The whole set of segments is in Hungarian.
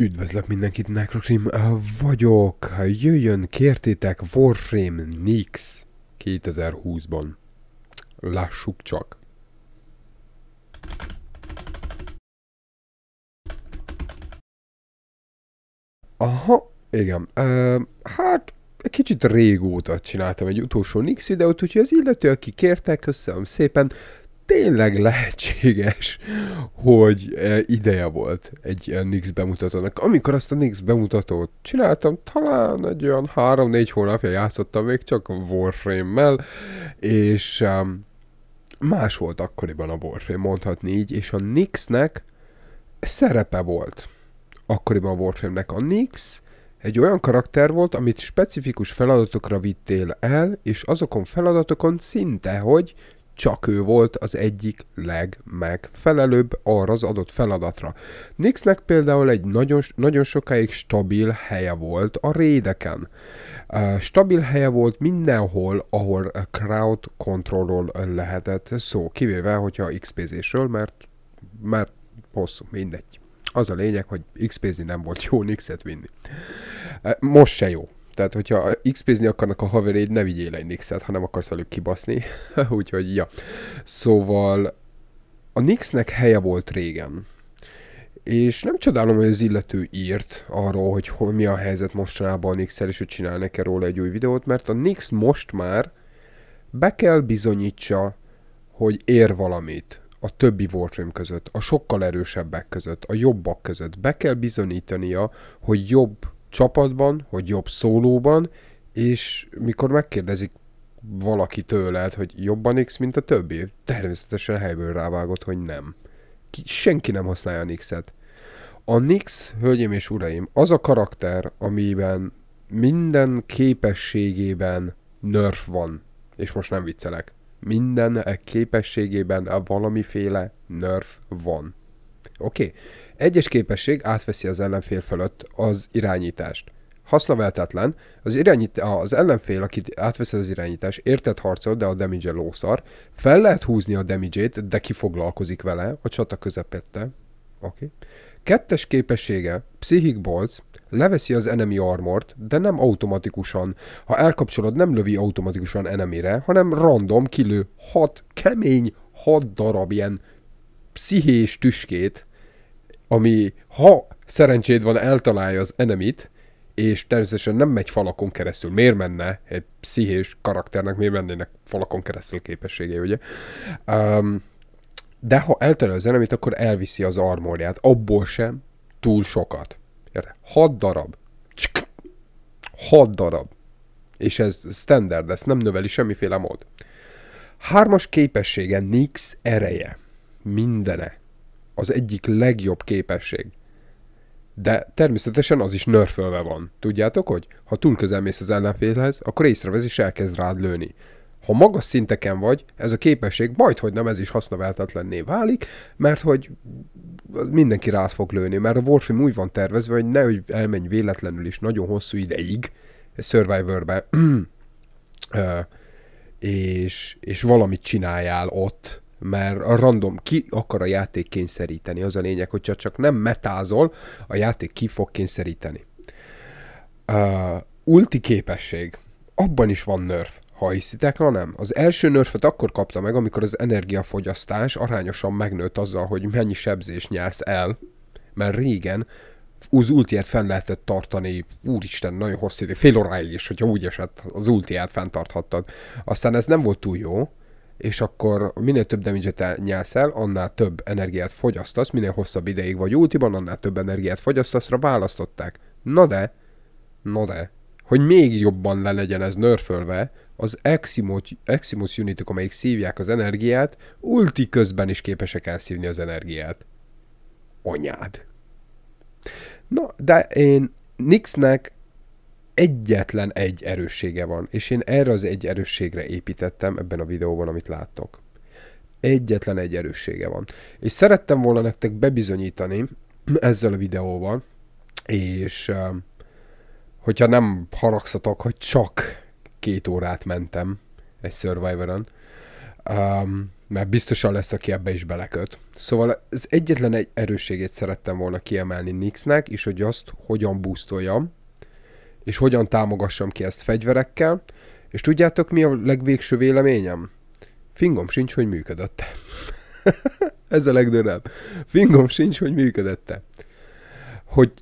Üdvözlök mindenkit, Necrocream vagyok. Jöjjön, kértétek Warframe Nix 2020-ban. Lássuk csak. Aha, igen. Ö, hát, egy kicsit régóta csináltam egy utolsó Nix videót, úgyhogy az illető, aki kértek, köszönöm szépen, tényleg lehetséges, hogy e, ideje volt egy Nix bemutatónak. Amikor azt a Nix bemutatót csináltam, talán egy olyan 3-4 hónapja játszottam még csak Warframe-mel, és um, más volt akkoriban a Warframe, mondhatni így, és a Nixnek szerepe volt akkoriban a Warframe-nek. A Nix egy olyan karakter volt, amit specifikus feladatokra vittél el, és azokon feladatokon szinte, hogy csak ő volt az egyik legmegfelelőbb arra az adott feladatra. Nixnek például egy nagyon, nagyon sokáig stabil helye volt a rédeken. Stabil helye volt mindenhol, ahol crowd controlról lehetett szó, kivéve, hogyha xp sről mert, mert hosszú, mindegy. Az a lényeg, hogy XPZ nem volt jó Nixet vinni. Most se jó, tehát, hogyha XP-zni akarnak a haveréd, ne vigyél egy Nixet, ha nem akarsz velük kibaszni. Úgyhogy, ja. Szóval a Nixnek helye volt régen. És nem csodálom, hogy az illető írt arról, hogy hol, mi a helyzet mostanában a nix és hogy csinál e róla egy új videót, mert a Nix most már be kell bizonyítsa, hogy ér valamit a többi Warframe között, a sokkal erősebbek között, a jobbak között. Be kell bizonyítania, hogy jobb csapatban, hogy jobb szólóban, és mikor megkérdezik valaki tőled, hogy jobban X, mint a többi, természetesen helyből rávágod, hogy nem. Ki, senki nem használja a Nix-et. A Nix, hölgyeim és uraim, az a karakter, amiben minden képességében nerf van. És most nem viccelek. Minden e- képességében e- valamiféle nerf van. Oké. Okay. Egyes képesség átveszi az ellenfél fölött az irányítást. Haszlaveltetlen, az, irányít, az ellenfél, akit átveszi az irányítás, értett harcol, de a damage lószar. Fel lehet húzni a damage de ki foglalkozik vele a csata közepette. Oké. Okay. Kettes képessége, Psychic Bolts, leveszi az enemy armort, de nem automatikusan. Ha elkapcsolod, nem lövi automatikusan enemire, hanem random kilő hat kemény hat darab ilyen pszichés tüskét, ami ha szerencséd van, eltalálja az enemit, és természetesen nem megy falakon keresztül. Miért menne egy pszichés karakternek, miért mennének falakon keresztül képességei, ugye? Um, de ha eltalálja az enemit, akkor elviszi az armóriát. Abból sem túl sokat. 6 darab. 6 darab. És ez standard, ezt nem növeli semmiféle mód. Hármas képessége Nix ereje. Mindene az egyik legjobb képesség. De természetesen az is nörfölve van. Tudjátok, hogy ha túl közel mész az ellenfélhez, akkor észrevez és elkezd rád lőni. Ha magas szinteken vagy, ez a képesség majd, hogy nem ez is használhatatlanné válik, mert hogy mindenki rád fog lőni, mert a Warframe úgy van tervezve, hogy hogy elmenj véletlenül is nagyon hosszú ideig Survivor-be, és, és valamit csináljál ott, mert a random ki akar a játék kényszeríteni. Az a lényeg, hogyha csak nem metázol, a játék ki fog kényszeríteni. Uh, ulti képesség. Abban is van nerf. Ha hiszitek, nem. Az első nerfet akkor kapta meg, amikor az energiafogyasztás arányosan megnőtt azzal, hogy mennyi sebzés nyelsz el, mert régen az ultiát fenn lehetett tartani, úristen, nagyon hosszú idő, fél óráig is, hogyha úgy esett, az ultiát fenntarthattad. Aztán ez nem volt túl jó, és akkor minél több damage-et nyelsz el, annál több energiát fogyasztasz, minél hosszabb ideig vagy ultiban, annál több energiát fogyasztaszra választották. Na de, na de, hogy még jobban le legyen ez nörfölve, az Eximus, Eximus unitok, amelyik szívják az energiát, ulti közben is képesek elszívni az energiát. Anyád. Na, de én Nixnek egyetlen egy erőssége van, és én erre az egy erősségre építettem ebben a videóban, amit láttok. Egyetlen egy erőssége van. És szerettem volna nektek bebizonyítani ezzel a videóval, és hogyha nem haragszatok, hogy csak két órát mentem egy Survivor-on, um, mert biztosan lesz, aki ebbe is beleköt. Szóval az egyetlen egy erősségét szerettem volna kiemelni Nixnek, és hogy azt hogyan boostoljam, és hogyan támogassam ki ezt fegyverekkel, és tudjátok mi a legvégső véleményem? Fingom sincs, hogy működött. Ez a legdörebb. Fingom sincs, hogy működött. Hogy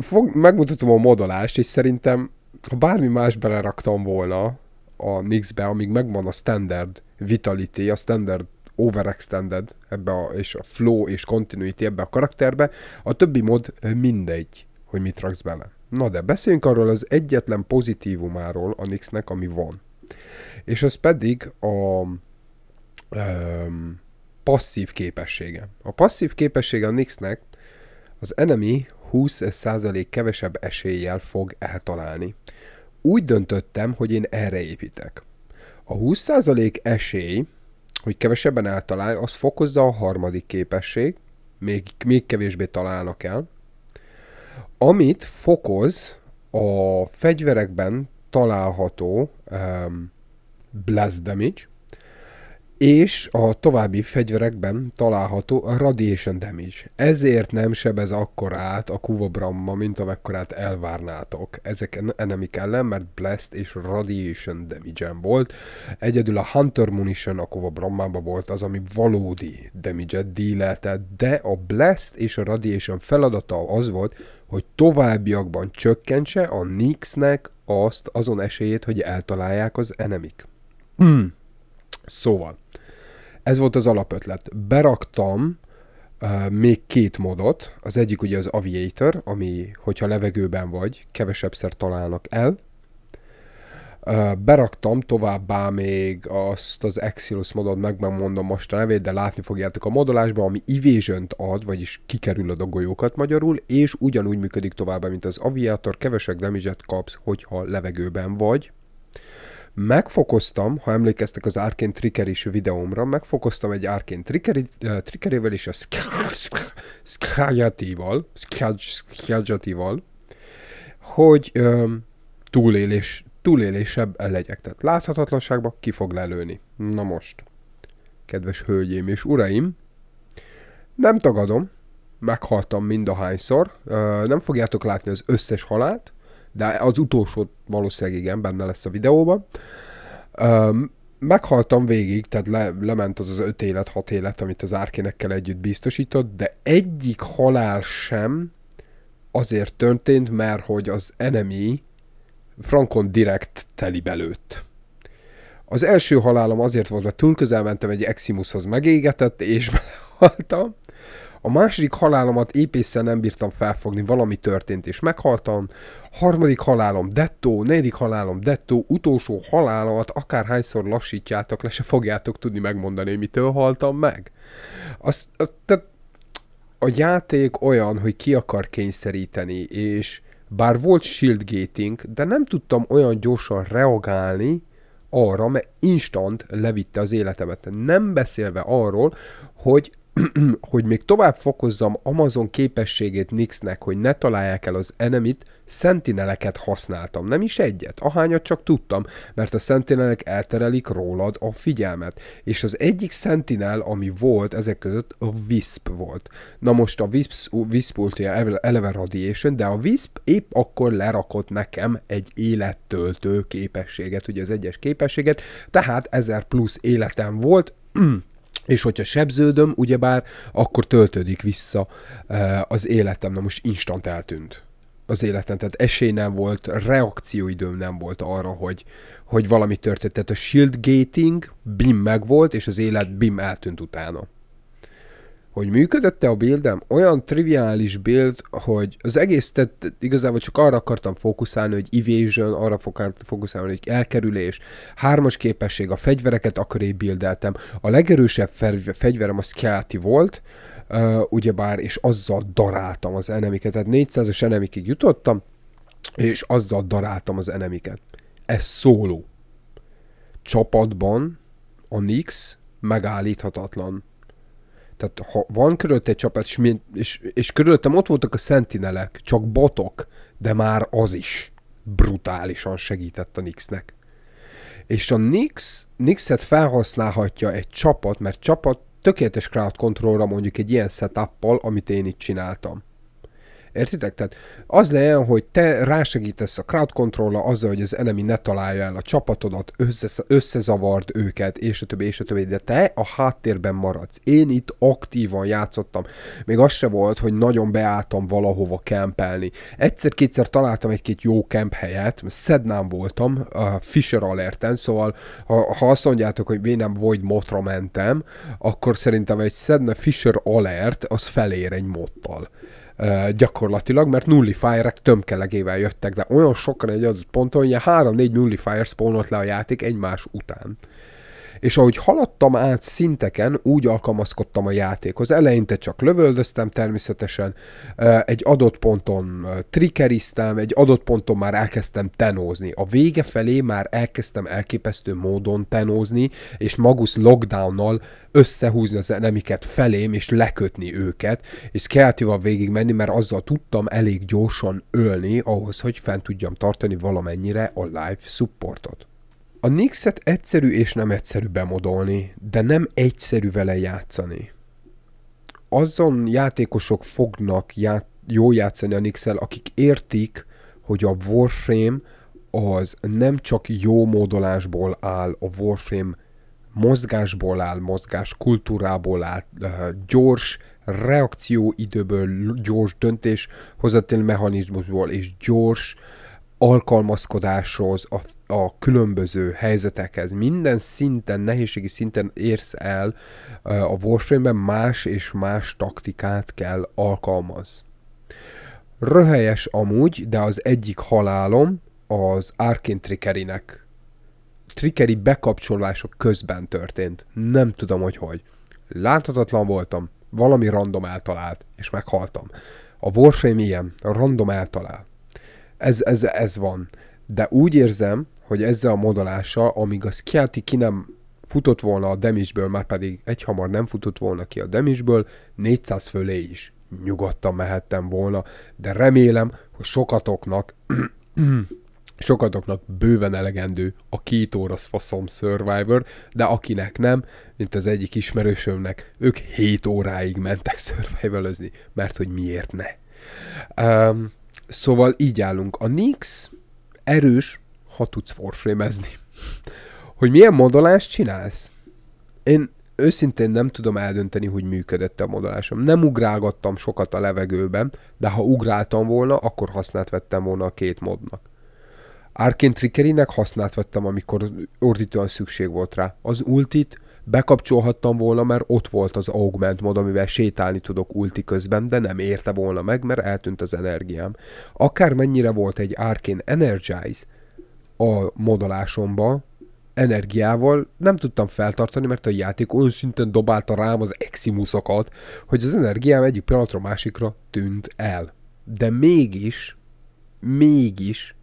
fog, megmutatom a modolást, és szerintem ha bármi más beleraktam volna a Nix-be, amíg megvan a standard vitality, a standard overextended ebbe a, és a flow és continuity ebbe a karakterbe, a többi mod mindegy, hogy mit raksz bele. Na de beszéljünk arról az egyetlen pozitívumáról a Nixnek, ami van. És ez pedig a um, passzív képessége. A passzív képessége a Nixnek az enemy 20% kevesebb eséllyel fog eltalálni. Úgy döntöttem, hogy én erre építek. A 20% esély, hogy kevesebben eltalálj, az fokozza a harmadik képesség, még, még kevésbé találnak el, amit fokoz a fegyverekben található um, blast damage, és a további fegyverekben található a radiation damage. Ezért nem sebez akkorát a kuvabramma, mint amekkorát elvárnátok. Ezek enemik ellen, mert blast és radiation damage volt. Egyedül a Hunter Munition a kuvabrammába volt az, ami valódi damage-et de a blast és a radiation feladata az volt, hogy továbbiakban csökkentse a Knicksnek azt azon esélyét, hogy eltalálják az enemik. Hmm. Szóval, ez volt az alapötlet. Beraktam uh, még két modot, az egyik ugye az Aviator, ami hogyha levegőben vagy, kevesebbszer találnak el, Beraktam továbbá még azt az Exilus modot, meg megmondom most a nevét, de látni fogjátok a modolásban, ami evasion ad, vagyis kikerül a golyókat magyarul, és ugyanúgy működik továbbá, mint az Aviator, kevesebb damage kapsz, hogyha levegőben vagy. Megfokoztam, ha emlékeztek az Arkane Tricker is videómra, megfokoztam egy Arkane Tricker, Trickerével és a Skajatival, Skajatival, hogy túlélés túlélésebb legyek. Tehát láthatatlanságba ki fog lelőni. Na most, kedves hölgyém és uraim, nem tagadom, meghaltam mind a hányszor. nem fogjátok látni az összes halált, de az utolsó valószínűleg igen, benne lesz a videóban. Meghaltam végig, tehát le, lement az az öt élet, hat élet, amit az árkénekkel együtt biztosított, de egyik halál sem azért történt, mert hogy az enemy Frankon direkt teli belőtt. Az első halálom azért volt, mert túl közel mentem egy Eximushoz megégetett, és belehaltam. A második halálomat épészen nem bírtam felfogni, valami történt és meghaltam. Harmadik halálom dettó, negyedik halálom dettó, utolsó halálomat akárhányszor lassítjátok le, se fogjátok tudni megmondani, mitől haltam meg. Az, az, tehát a játék olyan, hogy ki akar kényszeríteni, és bár volt shield gating, de nem tudtam olyan gyorsan reagálni arra, mert instant levitte az életemet. Nem beszélve arról, hogy hogy még tovább fokozzam Amazon képességét Nixnek, hogy ne találják el az enemit, szentineleket használtam, nem is egyet, ahányat csak tudtam, mert a szentinelek elterelik rólad a figyelmet. És az egyik szentinel, ami volt ezek között, a Wisp volt. Na most a Wisp, Wisp ultia eleve radiation, de a Wisp épp akkor lerakott nekem egy élettöltő képességet, ugye az egyes képességet, tehát 1000 plusz életem volt, És hogyha sebződöm, ugyebár, akkor töltődik vissza eh, az életem. Na most instant eltűnt az életem, tehát esély nem volt, reakcióidőm nem volt arra, hogy, hogy valami történt. Tehát a shield gating bim meg volt, és az élet bim eltűnt utána hogy működött-e a bildem, olyan triviális build, hogy az egész, tehát igazából csak arra akartam fókuszálni, hogy evasion, arra fókuszálni, hogy elkerülés, hármas képesség, a fegyvereket akaré bildeltem. A legerősebb fegyverem a Skeleti volt, uh, ugyebár, és azzal daráltam az enemiket, tehát 400-as enemikig jutottam, és azzal daráltam az enemiket. Ez szóló. Csapatban a Nix megállíthatatlan tehát ha van körülött egy csapat, és, és, és körülöttem ott voltak a szentinelek, csak botok, de már az is brutálisan segített a Nixnek. És a Nix, Nixet felhasználhatja egy csapat, mert csapat tökéletes crowd controlra mondjuk egy ilyen setup amit én itt csináltam. Értitek? Tehát az lehet, hogy te rásegítesz a crowd control azzal, hogy az enemi ne találja el a csapatodat, összezavard őket, és a többi, és a többi, de te a háttérben maradsz. Én itt aktívan játszottam. Még az se volt, hogy nagyon beálltam valahova kempelni. Egyszer-kétszer találtam egy-két jó kemp helyet, Szednám voltam, a Fisher Alerten, szóval ha, ha azt mondjátok, hogy én nem vagy motra mentem, akkor szerintem egy Szedna Fisher Alert az felér egy mottal gyakorlatilag, mert nullifierek tömkelegével jöttek, de olyan sokan egy adott ponton, hogy 3-4 nullifier spawnolt le a játék egymás után és ahogy haladtam át szinteken, úgy alkalmazkodtam a játékhoz. Eleinte csak lövöldöztem természetesen, egy adott ponton trikeriztem, egy adott ponton már elkezdtem tenózni. A vége felé már elkezdtem elképesztő módon tenózni, és Magus lockdownnal összehúzni az enemiket felém, és lekötni őket, és kreatívan menni, mert azzal tudtam elég gyorsan ölni ahhoz, hogy fent tudjam tartani valamennyire a live supportot a Nixet egyszerű és nem egyszerű bemodolni, de nem egyszerű vele játszani. Azon játékosok fognak ját, jó játszani a Nixel, akik értik, hogy a Warframe az nem csak jó módolásból áll, a Warframe mozgásból áll, mozgás kultúrából áll, gyors reakcióidőből, gyors döntés mechanizmusból és gyors alkalmazkodáshoz, a a különböző helyzetekhez. Minden szinten, nehézségi szinten érsz el a Warframe-ben más és más taktikát kell alkalmaz. Röhelyes amúgy, de az egyik halálom az Arkin Trickerinek. Trickeri bekapcsolások közben történt. Nem tudom, hogy hogy. Láthatatlan voltam, valami random eltalált, és meghaltam. A Warframe ilyen, random eltalál. Ez, ez, ez van. De úgy érzem, hogy ezzel a modolással, amíg a Sciati ki nem futott volna a demisből, már pedig egyhamar nem futott volna ki a demisből, 400 fölé is nyugodtan mehettem volna, de remélem, hogy sokatoknak sokatoknak bőven elegendő a két órasz faszom Survivor, de akinek nem, mint az egyik ismerősömnek, ők 7 óráig mentek survivor mert hogy miért ne. Um, szóval így állunk. A Nix erős, ha tudsz warframe Hogy milyen modolást csinálsz? Én őszintén nem tudom eldönteni, hogy működött a modolásom. Nem ugrálgattam sokat a levegőben, de ha ugráltam volna, akkor hasznát vettem volna a két modnak. Arkane Trickerynek hasznát vettem, amikor ordítóan szükség volt rá. Az ultit bekapcsolhattam volna, mert ott volt az augment mod, amivel sétálni tudok ulti közben, de nem érte volna meg, mert eltűnt az energiám. Akármennyire volt egy Arkane Energize, a modolásomba energiával nem tudtam feltartani, mert a játék olyan szinten dobálta rám az eximuszokat, hogy az energiám egyik pillanatra másikra tűnt el. De mégis, mégis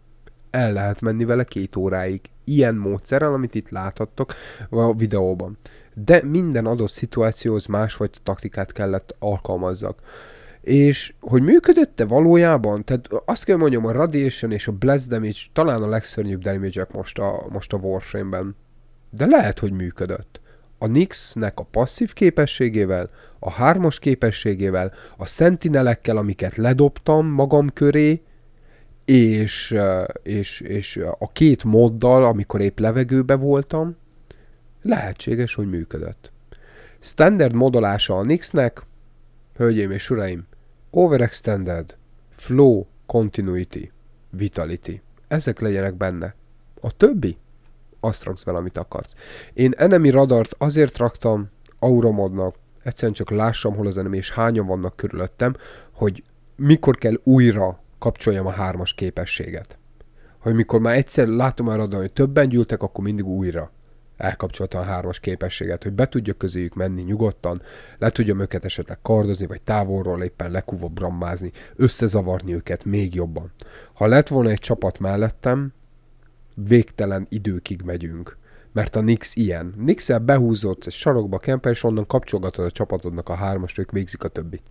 el lehet menni vele két óráig. Ilyen módszerrel, amit itt láthattok a videóban. De minden adott szituációhoz vagy taktikát kellett alkalmazzak és hogy működött-e valójában, tehát azt kell mondjam, a Radiation és a Blast Damage talán a legszörnyűbb damage most a, most a Warframe-ben. De lehet, hogy működött. A Nix-nek a passzív képességével, a hármas képességével, a sentinelekkel, amiket ledobtam magam köré, és, eh, és, és a két moddal, amikor épp levegőbe voltam, lehetséges, hogy működött. Standard modolása a Nixnek, hölgyeim és uraim, Overextended, Flow, Continuity, Vitality. Ezek legyenek benne. A többi? Azt raksz bele, amit akarsz. Én enemi radart azért raktam auromodnak, egyszerűen csak lássam, hol az enemi és hányan vannak körülöttem, hogy mikor kell újra kapcsoljam a hármas képességet. Hogy mikor már egyszer látom a radaron, hogy többen gyűltek, akkor mindig újra a hármas képességet, hogy be tudja közéjük menni nyugodtan, le tudjam őket esetleg kardozni, vagy távolról éppen lekuvobrammázni, összezavarni őket még jobban. Ha lett volna egy csapat mellettem, végtelen időkig megyünk mert a Nix ilyen. nix behúzott egy sarokba kempel, és onnan kapcsolgatod a csapatodnak a hármast, ők végzik a többit.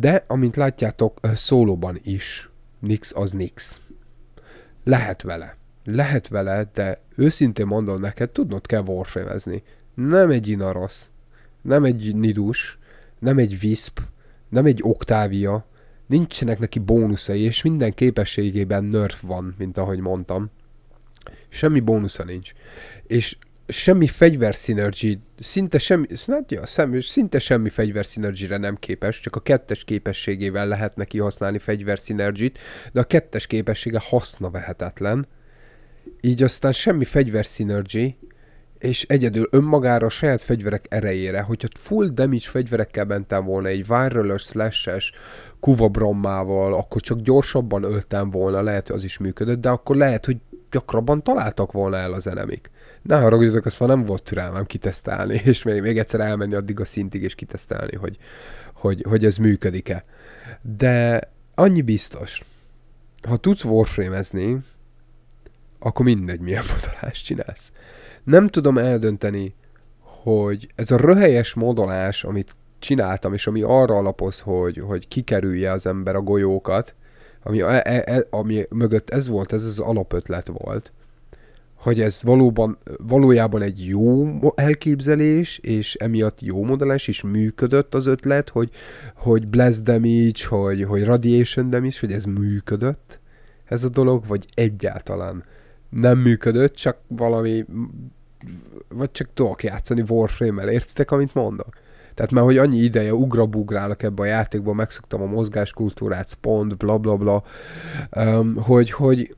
De, amint látjátok, szólóban is Nix az Nix. Lehet vele lehet vele, de őszintén mondom neked, tudnod kell warframe Nem egy Inaros, nem egy Nidus, nem egy Visp, nem egy Octavia, nincsenek neki bónuszai, és minden képességében nerf van, mint ahogy mondtam. Semmi bónusza nincs. És semmi fegyver synergy, szinte semmi, hát ja, semmi, szinte semmi fegyver synergyre nem képes, csak a kettes képességével lehet neki használni fegyver synergyt, de a kettes képessége haszna vehetetlen. Így aztán semmi fegyver synergy, és egyedül önmagára, a saját fegyverek erejére, hogyha full damage fegyverekkel mentem volna, egy viral slashes kuva brommával, akkor csak gyorsabban öltem volna, lehet, hogy az is működött, de akkor lehet, hogy gyakrabban találtak volna el az enemik. Ne haragudjatok, azt már nem volt türelmem kitesztelni, és még, még egyszer elmenni addig a szintig, és kitesztelni, hogy, hogy, hogy ez működik-e. De annyi biztos, ha tudsz warframe akkor mindegy, milyen modolást csinálsz. Nem tudom eldönteni, hogy ez a röhelyes modolás, amit csináltam, és ami arra alapoz, hogy, hogy kikerülje az ember a golyókat, ami, e, e, ami mögött ez volt, ez az alapötlet volt, hogy ez valóban, valójában egy jó elképzelés, és emiatt jó modellás, is működött az ötlet, hogy, hogy bless damage, hogy, hogy radiation damage, hogy ez működött ez a dolog, vagy egyáltalán nem működött, csak valami, vagy csak tudok játszani Warframe-el, értitek, amit mondok? Tehát már, hogy annyi ideje ugrabugrálok ebbe a játékba, megszoktam a mozgáskultúrát, spont, bla bla bla, um, hogy, hogy,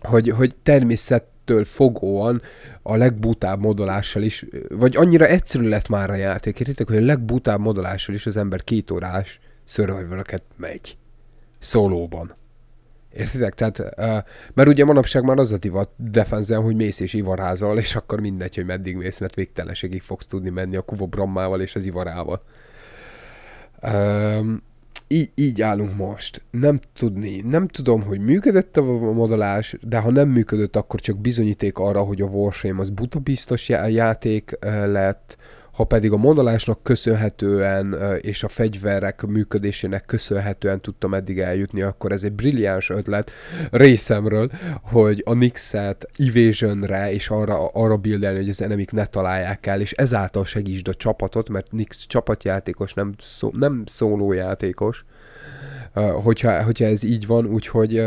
hogy, hogy természettől fogóan a legbutább modolással is, vagy annyira egyszerű lett már a játék, értitek, hogy a legbutább modolással is az ember két órás survival megy. Szólóban. Értitek? Tehát, mert ugye manapság már az a divat defenzen, hogy mész és ivarázol, és akkor mindegy, hogy meddig mész, mert végtelenségig fogsz tudni menni a Kuvo és az ivarával. Um, így, így állunk most. Nem tudni. Nem tudom, hogy működött a modolás, de ha nem működött, akkor csak bizonyíték arra, hogy a Warframe az buta biztos játék lett, ha pedig a mondalásnak köszönhetően és a fegyverek működésének köszönhetően tudtam eddig eljutni, akkor ez egy brilliáns ötlet részemről, hogy a Nix-et evasion-re és arra, arra bildelni, hogy az enemik ne találják el, és ezáltal segítsd a csapatot, mert Nix csapatjátékos, nem, szó, nem játékos, hogyha, hogyha ez így van, úgyhogy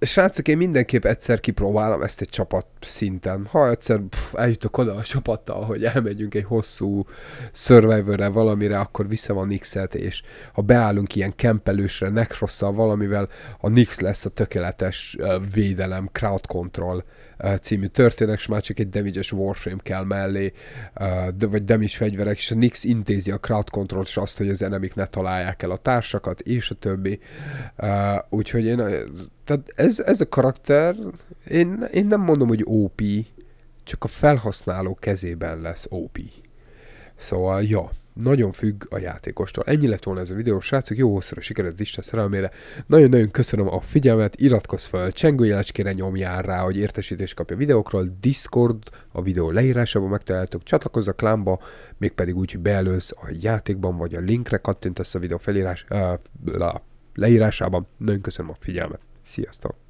srácok, én mindenképp egyszer kipróbálom ezt egy csapat szinten. Ha egyszer pff, eljutok oda a csapattal, hogy elmegyünk egy hosszú survivor valamire, akkor viszem a Nixet, és ha beállunk ilyen kempelősre, nekrosszal valamivel, a Nix lesz a tökéletes uh, védelem, crowd control Eh, című történet, és már csak egy demiges Warframe kell mellé, eh, de, vagy damage fegyverek, és a Nix intézi a crowd control és azt, hogy az enemik ne találják el a társakat, és a többi. Eh, úgyhogy én, tehát ez, ez a karakter, én, én nem mondom, hogy OP, csak a felhasználó kezében lesz OP. Szóval, ja, nagyon függ a játékostól. Ennyi lett volna ez a videó, srácok, jó hosszúra sikerült Isten szerelmére. Nagyon-nagyon köszönöm a figyelmet, iratkozz fel, csengőjelcskére nyomjál rá, hogy értesítést kapja a videókról, Discord a videó leírásában megtaláltok, csatlakozz a klámba, mégpedig úgy, hogy beelősz a játékban, vagy a linkre kattintasz a videó felírás, uh, leírásában. Nagyon köszönöm a figyelmet. Sziasztok!